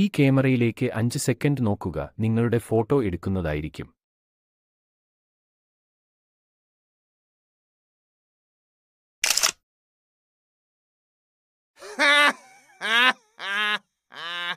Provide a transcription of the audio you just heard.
ഈ ക്യാമറയിലേക്ക് അഞ്ച് സെക്കൻഡ് നോക്കുക നിങ്ങളുടെ ഫോട്ടോ എടുക്കുന്നതായിരിക്കും Ha!